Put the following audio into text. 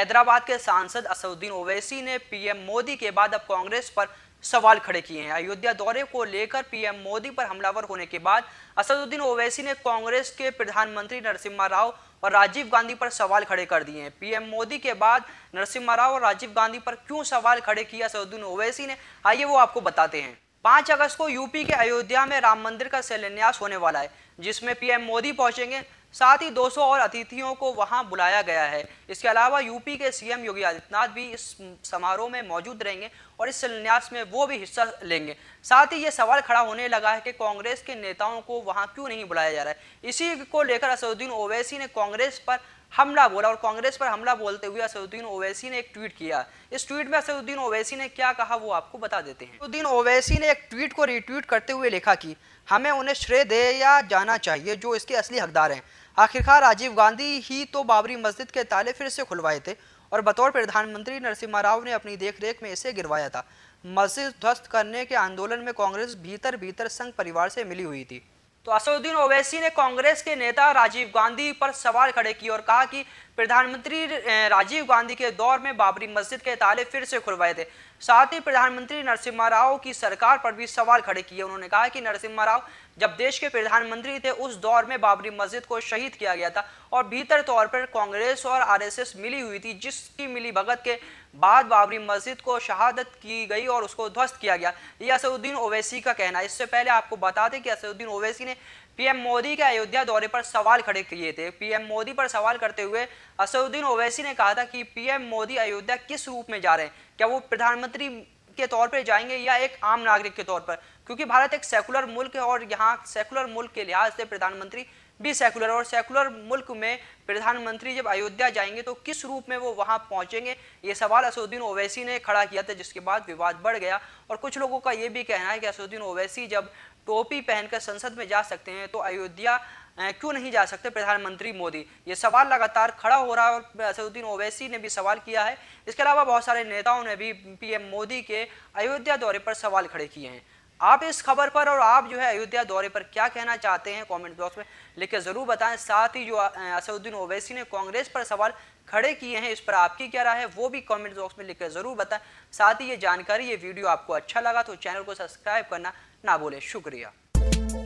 हैदराबाद के सांसद असउद्दीन ओवैसी ने पीएम मोदी के बाद अब कांग्रेस पर सवाल खड़े किए हैं अयोध्या दौरे को लेकर पीएम मोदी पर हमलावर होने के बाद असदुद्दीन ओवैसी ने कांग्रेस के प्रधानमंत्री नरसिम्हा राव और राजीव गांधी पर सवाल खड़े कर दिए हैं पीएम मोदी के बाद नरसिम्हा राव और राजीव गांधी पर क्यों सवाल खड़े किए असदुद्दीन ओवैसी ने आइए वो आपको बताते हैं पांच अगस्त को यूपी के अयोध्या में राम मंदिर का शिलान्यास होने वाला है जिसमें पीएम मोदी पहुंचेंगे साथ ही 200 और अतिथियों को वहां बुलाया गया है इसके अलावा यूपी के सीएम योगी आदित्यनाथ भी इस समारोह में मौजूद रहेंगे और इस शिलान्यास में वो भी हिस्सा लेंगे साथ ही ये सवाल खड़ा होने लगा है कि कांग्रेस के नेताओं को वहां क्यों नहीं बुलाया जा रहा है इसी को लेकर असदुद्दीन ओवैसी ने कांग्रेस पर हमला बोला और कांग्रेस पर हमला बोलते हुए असदुद्दीन ओवैसी ने एक ट्वीट किया इस ट्वीट में असदुद्दीन ओवैसी ने क्या कहा वो आपको बता देते हैं असदुद्दीन ओवैसी ने एक ट्वीट को रिट्वीट करते हुए लिखा कि हमें उन्हें श्रेय दिया जाना चाहिए जो इसके असली हकदार हैं आखिरकार राजीव गांधी ही तो बाबरी मस्जिद के ताले फिर से खुलवाए थे और बतौर प्रधानमंत्री नरसिम्हा राव ने अपनी देखरेख में इसे गिरवाया था मस्जिद ध्वस्त करने के आंदोलन में कांग्रेस भीतर भीतर संघ परिवार से मिली हुई थी तो असदुद्दीन ओवैसी ने कांग्रेस के नेता राजीव गांधी पर सवाल खड़े किए और कहा कि प्रधानमंत्री राजीव गांधी के दौर में बाबरी मस्जिद के ताले फिर से खुलवाए थे साथ ही प्रधानमंत्री नरसिम्हा राव की सरकार पर भी सवाल खड़े किए उन्होंने कहा कि नरसिम्हा राव जब देश के प्रधानमंत्री थे उस दौर में बाबरी मस्जिद को शहीद किया गया था और भीतर तौर पर कांग्रेस और आरएसएस मिली हुई थी जिसकी मिली भगत के बाद बाबरी मस्जिद को शहादत की गई और उसको ध्वस्त किया गया ये असदुद्दीन ओवैसी का कहना है इससे पहले आपको बता दें कि असदुद्दीन ओवैसी ने पीएम मोदी के अयोध्या दौरे पर सवाल खड़े किए थे पीएम मोदी पर सवाल करते हुए असदुद्दीन ओवैसी ने कहा था कि पीएम मोदी अयोध्या किस रूप में जा रहे हैं क्या वो प्रधानमंत्री के तौर पर जाएंगे या एक आम नागरिक के तौर पर क्योंकि भारत एक सेकुलर मुल्क है और यहाँ सेकुलर मुल्क के लिहाज से प्रधानमंत्री भी सेकुलर और सेकुलर मुल्क में प्रधानमंत्री जब अयोध्या जाएंगे तो किस रूप में वो वहाँ पहुँचेंगे ये सवाल असुद्दीन ओवैसी ने खड़ा किया था जिसके बाद विवाद बढ़ गया और कुछ लोगों का ये भी कहना है कि असुद्दीन ओवैसी जब टोपी पहनकर संसद में जा सकते हैं तो अयोध्या क्यों नहीं जा सकते प्रधानमंत्री मोदी ये सवाल लगातार खड़ा हो रहा है और असदुद्दीन ओवैसी ने भी सवाल किया है इसके अलावा बहुत सारे नेताओं ने भी पीएम मोदी के अयोध्या दौरे पर सवाल खड़े किए हैं आप इस खबर पर और आप जो है अयोध्या दौरे पर क्या कहना चाहते हैं कमेंट बॉक्स में लिख ज़रूर बताएं साथ ही जो असदुद्दीन ओवैसी ने कांग्रेस पर सवाल खड़े किए हैं इस पर आपकी क्या राय है वो भी कमेंट बॉक्स में लिख ज़रूर बताएं साथ ही ये जानकारी ये वीडियो आपको अच्छा लगा तो चैनल को सब्सक्राइब करना ना बोले शुक्रिया